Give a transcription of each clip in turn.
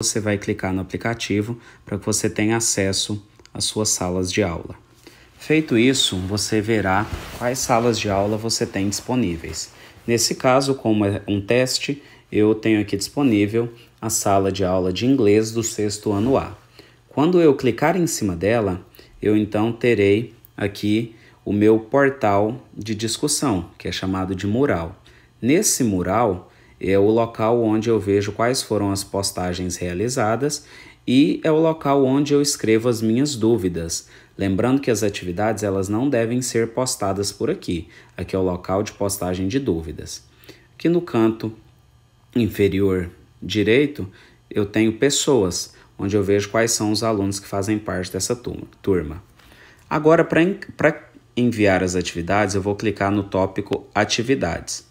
você vai clicar no aplicativo para que você tenha acesso às suas salas de aula. Feito isso, você verá quais salas de aula você tem disponíveis. Nesse caso, como é um teste, eu tenho aqui disponível a sala de aula de inglês do sexto ano A. Quando eu clicar em cima dela, eu então terei aqui o meu portal de discussão, que é chamado de mural. Nesse mural, é o local onde eu vejo quais foram as postagens realizadas e é o local onde eu escrevo as minhas dúvidas. Lembrando que as atividades elas não devem ser postadas por aqui. Aqui é o local de postagem de dúvidas. Aqui no canto inferior direito, eu tenho pessoas, onde eu vejo quais são os alunos que fazem parte dessa turma. Agora, para enviar as atividades, eu vou clicar no tópico Atividades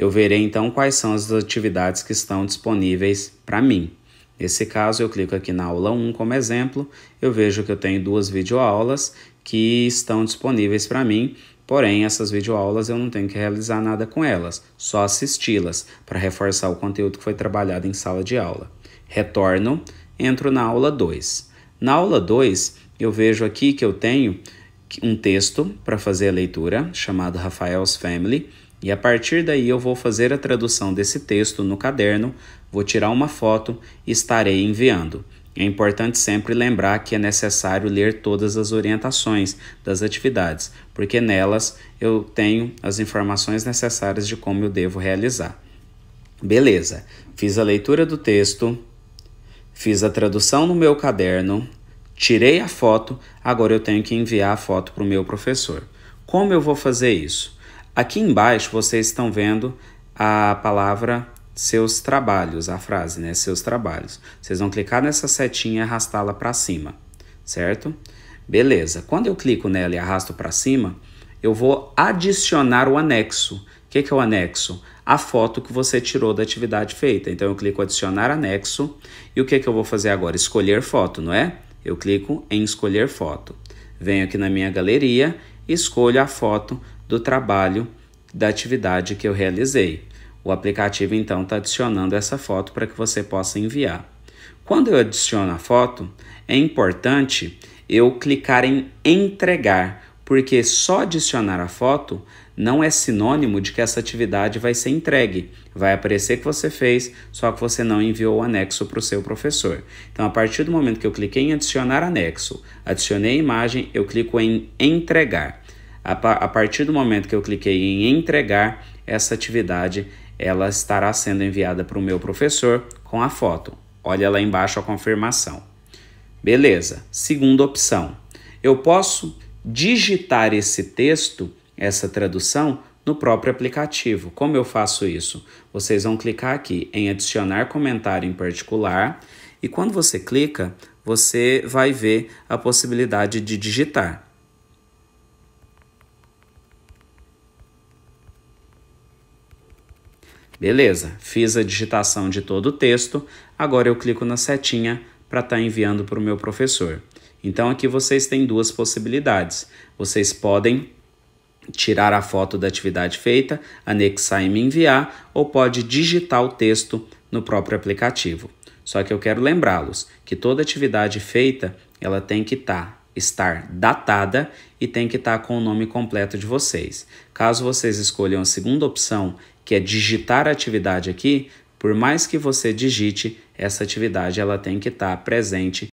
eu verei então quais são as atividades que estão disponíveis para mim. Nesse caso, eu clico aqui na aula 1 como exemplo, eu vejo que eu tenho duas videoaulas que estão disponíveis para mim, porém essas videoaulas eu não tenho que realizar nada com elas, só assisti-las para reforçar o conteúdo que foi trabalhado em sala de aula. Retorno, entro na aula 2. Na aula 2, eu vejo aqui que eu tenho um texto para fazer a leitura chamado Rafael's Family, e a partir daí eu vou fazer a tradução desse texto no caderno, vou tirar uma foto e estarei enviando. É importante sempre lembrar que é necessário ler todas as orientações das atividades, porque nelas eu tenho as informações necessárias de como eu devo realizar. Beleza, fiz a leitura do texto, fiz a tradução no meu caderno, tirei a foto, agora eu tenho que enviar a foto para o meu professor. Como eu vou fazer isso? Aqui embaixo vocês estão vendo a palavra seus trabalhos, a frase, né? Seus trabalhos. Vocês vão clicar nessa setinha e arrastá-la para cima, certo? Beleza. Quando eu clico nela e arrasto para cima, eu vou adicionar o anexo. O que, que é o anexo? A foto que você tirou da atividade feita. Então eu clico adicionar anexo. E o que, que eu vou fazer agora? Escolher foto, não é? Eu clico em escolher foto. Venho aqui na minha galeria, escolho a foto do trabalho da atividade que eu realizei. O aplicativo então está adicionando essa foto para que você possa enviar. Quando eu adiciono a foto, é importante eu clicar em entregar, porque só adicionar a foto não é sinônimo de que essa atividade vai ser entregue. Vai aparecer que você fez, só que você não enviou o anexo para o seu professor. Então, a partir do momento que eu cliquei em adicionar anexo, adicionei a imagem, eu clico em entregar. A, a partir do momento que eu cliquei em entregar, essa atividade ela estará sendo enviada para o meu professor com a foto. Olha lá embaixo a confirmação. Beleza. Segunda opção. Eu posso digitar esse texto, essa tradução, no próprio aplicativo. Como eu faço isso? Vocês vão clicar aqui em adicionar comentário em particular e quando você clica, você vai ver a possibilidade de digitar. Beleza, fiz a digitação de todo o texto, agora eu clico na setinha para estar tá enviando para o meu professor. Então aqui vocês têm duas possibilidades. Vocês podem tirar a foto da atividade feita, anexar e me enviar, ou pode digitar o texto no próprio aplicativo. Só que eu quero lembrá-los que toda atividade feita ela tem que estar tá estar datada e tem que estar com o nome completo de vocês. Caso vocês escolham a segunda opção, que é digitar a atividade aqui, por mais que você digite, essa atividade ela tem que estar presente